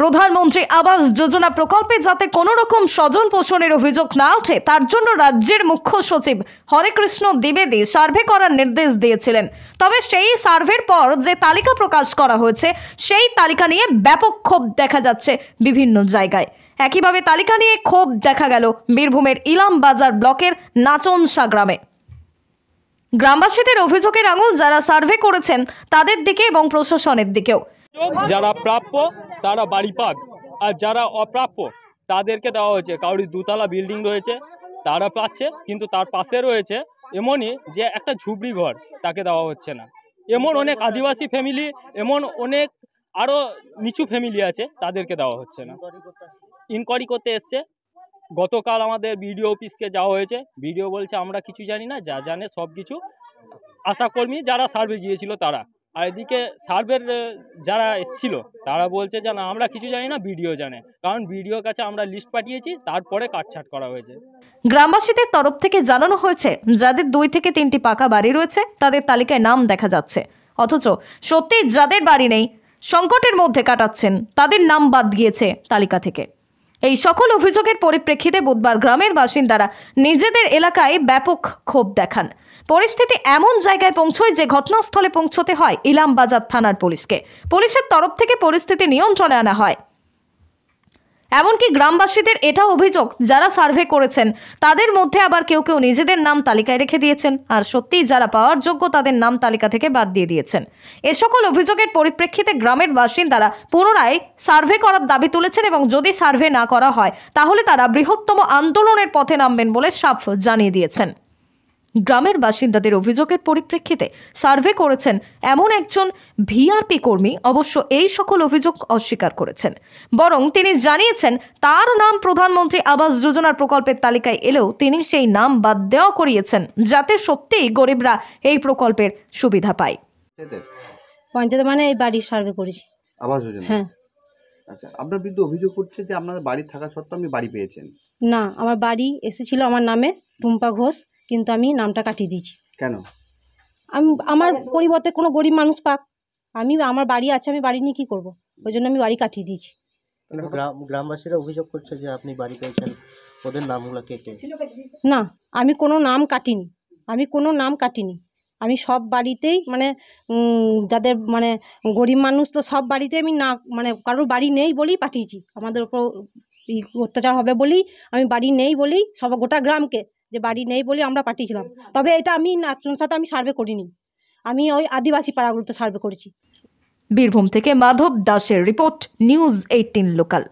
প্রধানমন্ত্রী আবাস যোজনা প্রকল্পে যাতে কোনো রকম স্বজন পোষণের অভিযোগ না ওঠে তার জন্য রাজ্যের মুখ্য সচিব হরেকৃষ্ণ দ্বিবেদী সার্ভে করার নির্দেশ দিয়েছিলেন তবে সেই সার্ভের পর যে তালিকা প্রকাশ করা হয়েছে সেই তালিকা নিয়ে ব্যাপক ক্ষোভ দেখা যাচ্ছে বিভিন্ন জায়গায় একইভাবে তালিকা নিয়ে ক্ষোভ দেখা গেল বীরভূমের ইলাম বাজার ব্লকের নাচনসা গ্রামে গ্রামবাসীদের অভিযোগের আঙুল যারা সার্ভে করেছেন তাদের দিকে এবং প্রশাসনের দিকেও যারা প্রাপ্য তারা বাড়ি পাক আর যারা অপ্রাপ্য তাদেরকে দেওয়া হয়েছে কাউরি দুতলা বিল্ডিং রয়েছে তারা পাচ্ছে কিন্তু তার পাশে রয়েছে এমনই যে একটা ঝুবড়ি ঘর তাকে দেওয়া হচ্ছে না এমন অনেক আদিবাসী ফ্যামিলি এমন অনেক আরও নিচু ফ্যামিলি আছে তাদেরকে দেওয়া হচ্ছে না ইনকোয়ারি করতে এসছে গতকাল আমাদের বিডিও অফিসকে যাওয়া হয়েছে বিডিও বলছে আমরা কিছু জানি না যা জানে সব কিছু আশাকর্মী যারা সার্ভে গিয়েছিল তারা আর এদিকে সার্ভের যারা এসছিল তারা বলছে যে না আমরা কিছু জানি না ভিডিও জানে কারণ ভিডিওর কাছে আমরা লিস্ট পাঠিয়েছি তারপরে কাটছাট করা হয়েছে গ্রামবাসীদের তরফ থেকে জানানো হয়েছে যাদের দুই থেকে তিনটি পাকা বাড়ি রয়েছে তাদের তালিকায় নাম দেখা যাচ্ছে অথচ সত্যি যাদের বাড়ি নেই সংকটের মধ্যে কাটাচ্ছেন তাদের নাম বাদ গিয়েছে তালিকা থেকে এই সকল অভিযোগের পরিপ্রেক্ষিতে বুধবার গ্রামের বাসিন্দারা নিজেদের এলাকায় ব্যাপক ক্ষোভ দেখান পরিস্থিতি এমন জায়গায় পৌঁছয় যে ঘটনাস্থলে পৌঁছতে হয় ইলামবাজার থানার পুলিশকে পুলিশের তরফ থেকে পরিস্থিতি নিয়ন্ত্রণে আনা হয় এমনকি গ্রামবাসীদের এটা অভিযোগ যারা সার্ভে করেছেন তাদের মধ্যে আবার কেউ কেউ নিজেদের নাম তালিকায় রেখে দিয়েছেন আর সত্যিই যারা পাওয়ার যোগ্য তাদের নাম তালিকা থেকে বাদ দিয়ে দিয়েছেন এ সকল অভিযোগের পরিপ্রেক্ষিতে গ্রামের বাসিন্দারা পুনরায় সার্ভে করার দাবি তুলেছেন এবং যদি সার্ভে না করা হয় তাহলে তারা বৃহত্তম আন্দোলনের পথে নামবেন বলে সাফ জানিয়ে দিয়েছেন গ্রামের বাসিন্দাদের অভিযোগের পরিপ্রেক্ষিতে সার্ভে করেছেন এমন একজন ভিআরপি কর্মী অবশ্য এই সকল অভিযোগ অস্বীকার করেছেন বরং তিনি জানিয়েছেন তার নাম প্রধানমন্ত্রী আবাস যোজনার প্রকল্পের তালিকায় এলেও তিনি সেই নাম বাদ দেওয়া করিয়েছেন যাতে সত্যিই গরিবরা এই প্রকল্পের সুবিধা পায় পঞ্চায়েত মানে এই বাড়ি সার্ভে করেছি আবাস যোজনা হ্যাঁ আচ্ছা আপনার বিরুদ্ধে অভিযোগ করছে যে আপনাদের বাড়ি থাকা সত্ত্বেও বাড়ি পেয়েছেন না আমার বাড়ি এসেছিল আমার নামে টুম্পা ঘোষ কিন্তু আমি নামটা কাটিয়ে দিয়েছি কেন আমি আমার পরিবর্তে কোনো গরিব মানুষ পাক আমি আমার বাড়ি আছে আমি বাড়ি নিয়ে কী করবো ওই জন্য আমি বাড়ি কাটিয়ে দিয়েছি মানে গ্রামবাসীরা অভিযোগ করছে যে আপনি বাড়ি পেয়েছেন ওদের নামগুলো কেটে না আমি কোনো নাম কাটিনি আমি কোনো নাম কাটিনি আমি সব বাড়িতেই মানে যাদের মানে গরিব মানুষ তো সব বাড়িতে আমি না মানে কারোর বাড়ি নেই বলেই পাঠিয়েছি আমাদের ওপর অত্যাচার হবে বলেই আমি বাড়ি নেই বলেই সব গোটা গ্রামকে যে বাড়ি নেই বলে আমরা পাঠিয়েছিলাম তবে এটা আমি নাচুন সাথে আমি সার্ভে করিনি আমি ওই আদিবাসী পাড়াগুলোতে সার্ভে করেছি বীরভূম থেকে মাধব দাসের রিপোর্ট নিউজ এইটিন লোকাল